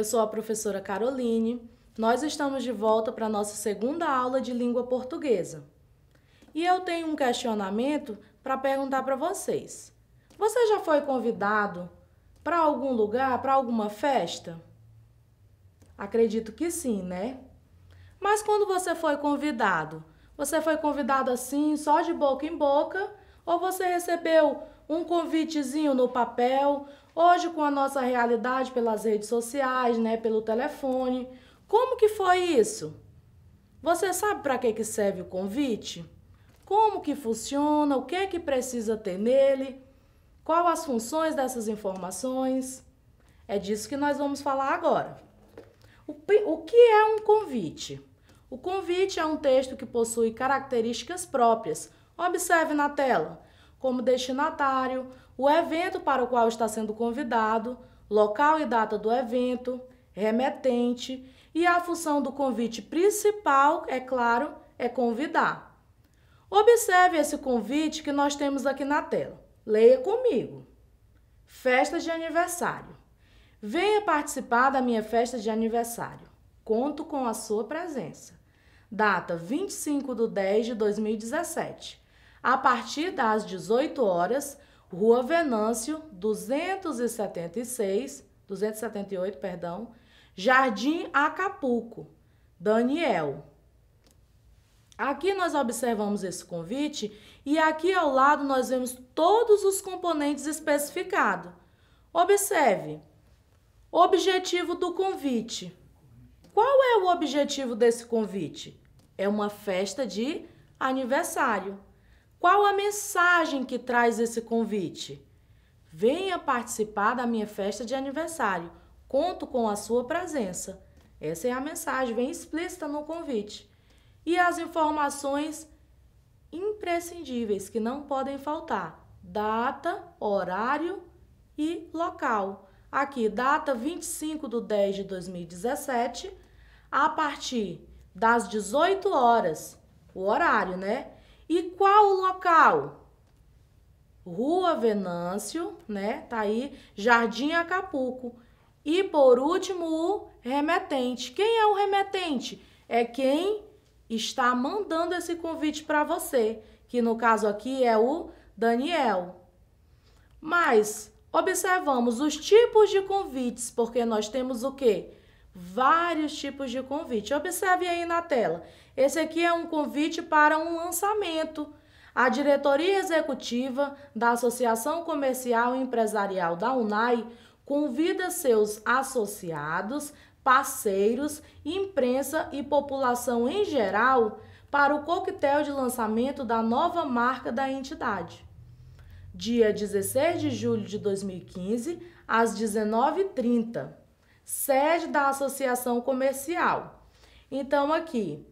Eu sou a professora Caroline. Nós estamos de volta para a nossa segunda aula de língua portuguesa. E eu tenho um questionamento para perguntar para vocês. Você já foi convidado para algum lugar, para alguma festa? Acredito que sim, né? Mas quando você foi convidado, você foi convidado assim, só de boca em boca, ou você recebeu um convitezinho no papel, Hoje, com a nossa realidade pelas redes sociais, né, pelo telefone, como que foi isso? Você sabe para que, que serve o convite? Como que funciona? O que é que precisa ter nele? Qual as funções dessas informações? É disso que nós vamos falar agora. O, o que é um convite? O convite é um texto que possui características próprias. Observe na tela, como destinatário, o evento para o qual está sendo convidado, local e data do evento, remetente e a função do convite principal, é claro, é convidar. Observe esse convite que nós temos aqui na tela. Leia comigo. Festa de aniversário. Venha participar da minha festa de aniversário. Conto com a sua presença. Data 25 de 10 de 2017. A partir das 18 horas, Rua Venâncio, 276, 278, perdão, Jardim Acapulco, Daniel. Aqui nós observamos esse convite e aqui ao lado nós vemos todos os componentes especificados. Observe, objetivo do convite. Qual é o objetivo desse convite? É uma festa de aniversário. Qual a mensagem que traz esse convite? Venha participar da minha festa de aniversário. Conto com a sua presença. Essa é a mensagem bem explícita no convite. E as informações imprescindíveis que não podem faltar: data, horário e local. Aqui, data 25 de 10 de 2017, a partir das 18 horas, o horário, né? E qual o local? Rua Venâncio, né? Tá aí, Jardim Acapulco. E por último, o remetente. Quem é o remetente? É quem está mandando esse convite para você, que no caso aqui é o Daniel. Mas observamos os tipos de convites, porque nós temos o quê? vários tipos de convite. Observe aí na tela. Esse aqui é um convite para um lançamento. A diretoria executiva da Associação Comercial e Empresarial da UNAI convida seus associados, parceiros, imprensa e população em geral para o coquetel de lançamento da nova marca da entidade. Dia 16 de julho de 2015, às 19h30 sede da associação comercial. Então, aqui,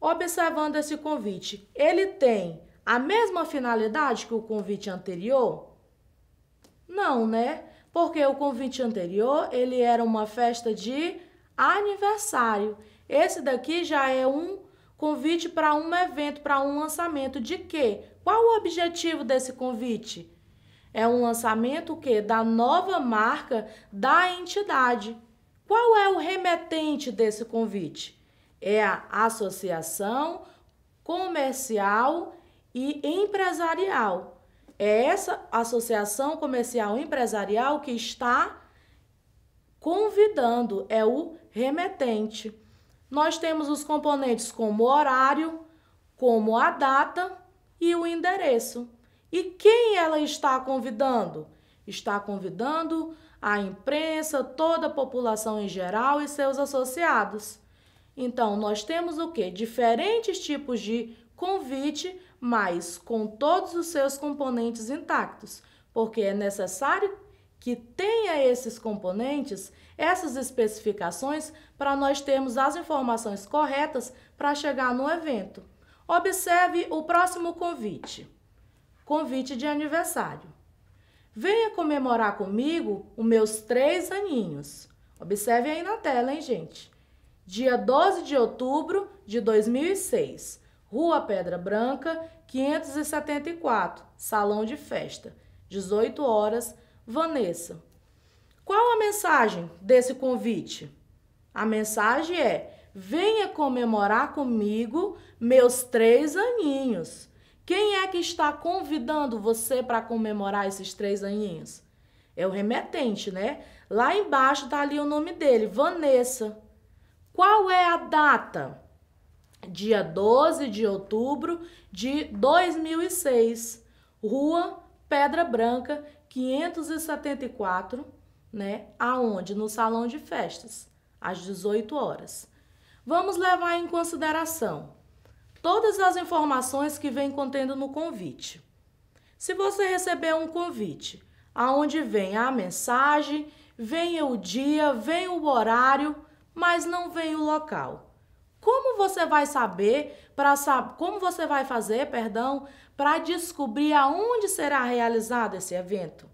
observando esse convite, ele tem a mesma finalidade que o convite anterior? Não, né? Porque o convite anterior, ele era uma festa de aniversário. Esse daqui já é um convite para um evento, para um lançamento de quê? Qual o objetivo desse convite? É um lançamento quê? da nova marca da entidade. Qual é o remetente desse convite? É a Associação Comercial e Empresarial. É essa Associação Comercial e Empresarial que está convidando, é o remetente. Nós temos os componentes como horário, como a data e o endereço. E quem ela está convidando? Está convidando a imprensa, toda a população em geral e seus associados. Então, nós temos o que? Diferentes tipos de convite, mas com todos os seus componentes intactos, porque é necessário que tenha esses componentes, essas especificações, para nós termos as informações corretas para chegar no evento. Observe o próximo convite: convite de aniversário. Venha comemorar comigo os meus três aninhos. Observe aí na tela, hein, gente? Dia 12 de outubro de 2006, Rua Pedra Branca, 574, Salão de Festa, 18 horas, Vanessa. Qual a mensagem desse convite? A mensagem é: venha comemorar comigo meus três aninhos. Quem é que está convidando você para comemorar esses três aninhos? É o remetente, né? Lá embaixo está ali o nome dele, Vanessa. Qual é a data? Dia 12 de outubro de 2006, Rua Pedra Branca, 574, né? Aonde? No salão de festas, às 18 horas. Vamos levar em consideração todas as informações que vem contendo no convite. Se você receber um convite aonde vem a mensagem, vem o dia, vem o horário, mas não vem o local. Como você vai saber para saber como você vai fazer, perdão, para descobrir aonde será realizado esse evento?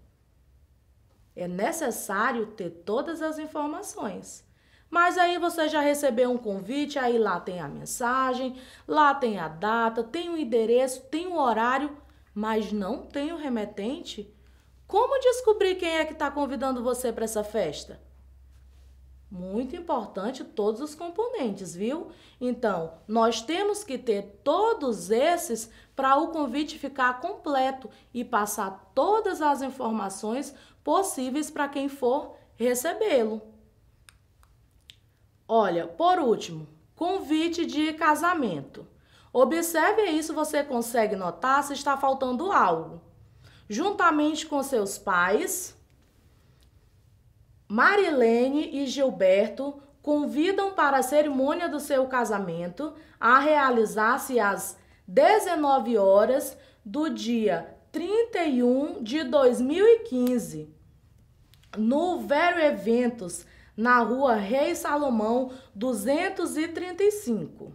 É necessário ter todas as informações. Mas aí você já recebeu um convite, aí lá tem a mensagem, lá tem a data, tem o endereço, tem o horário, mas não tem o remetente. Como descobrir quem é que está convidando você para essa festa? Muito importante todos os componentes, viu? Então, nós temos que ter todos esses para o convite ficar completo e passar todas as informações possíveis para quem for recebê-lo. Olha, por último, convite de casamento. Observe aí se você consegue notar se está faltando algo. Juntamente com seus pais, Marilene e Gilberto convidam para a cerimônia do seu casamento a realizar-se às 19 horas do dia 31 de 2015 no Vero Eventos na rua Rei Salomão 235.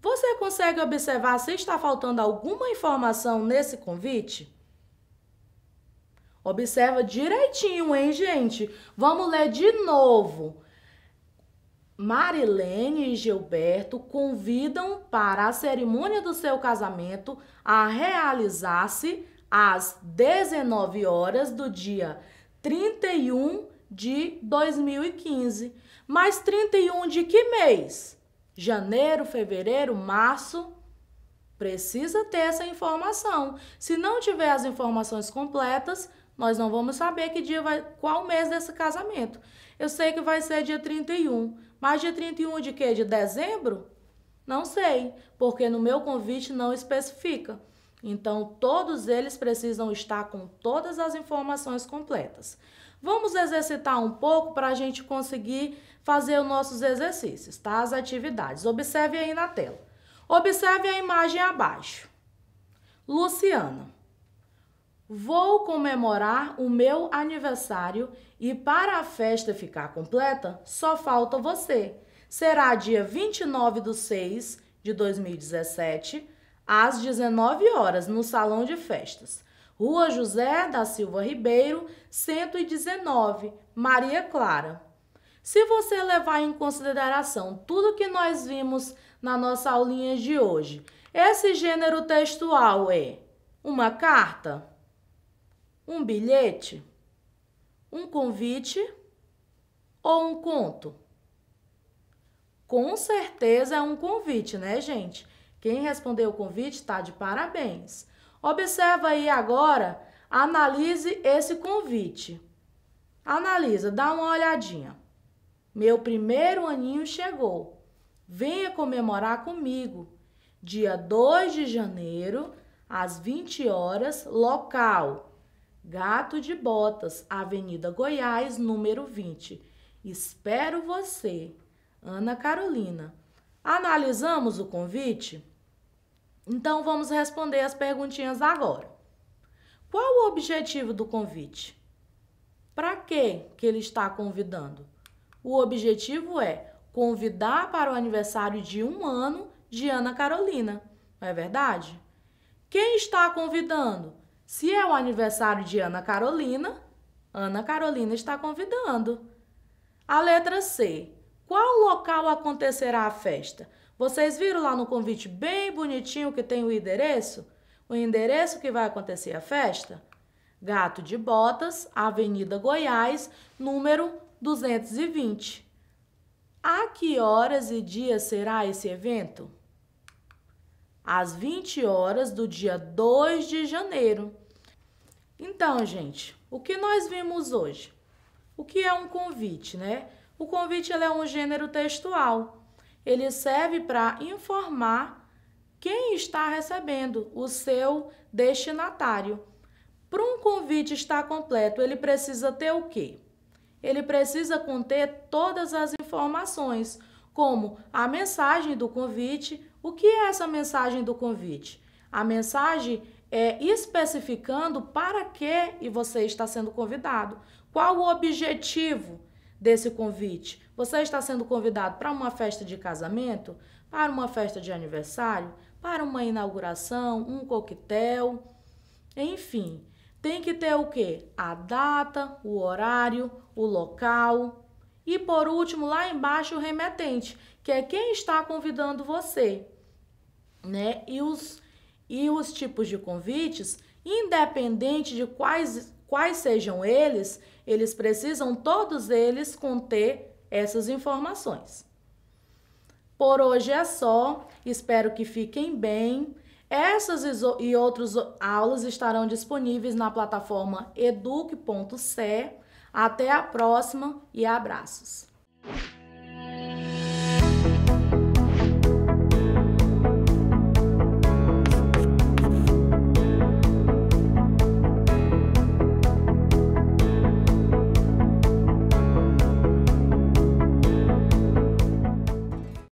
Você consegue observar se está faltando alguma informação nesse convite? Observa direitinho, hein, gente? Vamos ler de novo. Marilene e Gilberto convidam para a cerimônia do seu casamento a realizar-se às 19 horas do dia 31 de 2015. Mais 31 de que mês? Janeiro, fevereiro, março. Precisa ter essa informação. Se não tiver as informações completas, nós não vamos saber que dia vai, qual mês desse casamento. Eu sei que vai ser dia 31, mas dia 31 de quê? De dezembro? Não sei, porque no meu convite não especifica. Então, todos eles precisam estar com todas as informações completas. Vamos exercitar um pouco para a gente conseguir fazer os nossos exercícios, tá? As atividades. Observe aí na tela. Observe a imagem abaixo. Luciana, vou comemorar o meu aniversário e para a festa ficar completa, só falta você. Será dia 29 do 6 de 2017, às 19 horas, no salão de festas. Rua José da Silva Ribeiro, 119, Maria Clara. Se você levar em consideração tudo que nós vimos na nossa aulinha de hoje, esse gênero textual é uma carta, um bilhete, um convite ou um conto? Com certeza é um convite, né, gente? Quem respondeu o convite está de parabéns. Observa aí agora, analise esse convite. Analisa, dá uma olhadinha. Meu primeiro aninho chegou. Venha comemorar comigo. Dia 2 de janeiro, às 20 horas, local. Gato de Botas, Avenida Goiás, número 20. Espero você, Ana Carolina. Analisamos o convite? Então vamos responder as perguntinhas agora. Qual o objetivo do convite? Para que que ele está convidando? O objetivo é convidar para o aniversário de um ano de Ana Carolina, não é verdade? Quem está convidando? Se é o aniversário de Ana Carolina, Ana Carolina está convidando. A letra C. Qual local acontecerá a festa? Vocês viram lá no convite bem bonitinho que tem o endereço? O endereço que vai acontecer a festa? Gato de Botas, Avenida Goiás, número 220. A que horas e dias será esse evento? Às 20 horas do dia 2 de janeiro. Então, gente, o que nós vimos hoje? O que é um convite, né? O convite é um gênero textual ele serve para informar quem está recebendo, o seu destinatário. Para um convite estar completo, ele precisa ter o quê? Ele precisa conter todas as informações, como a mensagem do convite. O que é essa mensagem do convite? A mensagem é especificando para que você está sendo convidado, qual o objetivo desse convite? Você está sendo convidado para uma festa de casamento, para uma festa de aniversário, para uma inauguração, um coquetel, enfim. Tem que ter o quê? A data, o horário, o local e por último, lá embaixo o remetente, que é quem está convidando você, né? E os e os tipos de convites, independente de quais Quais sejam eles, eles precisam todos eles conter essas informações. Por hoje é só, espero que fiquem bem. Essas e outras aulas estarão disponíveis na plataforma eduque.se. Até a próxima e abraços!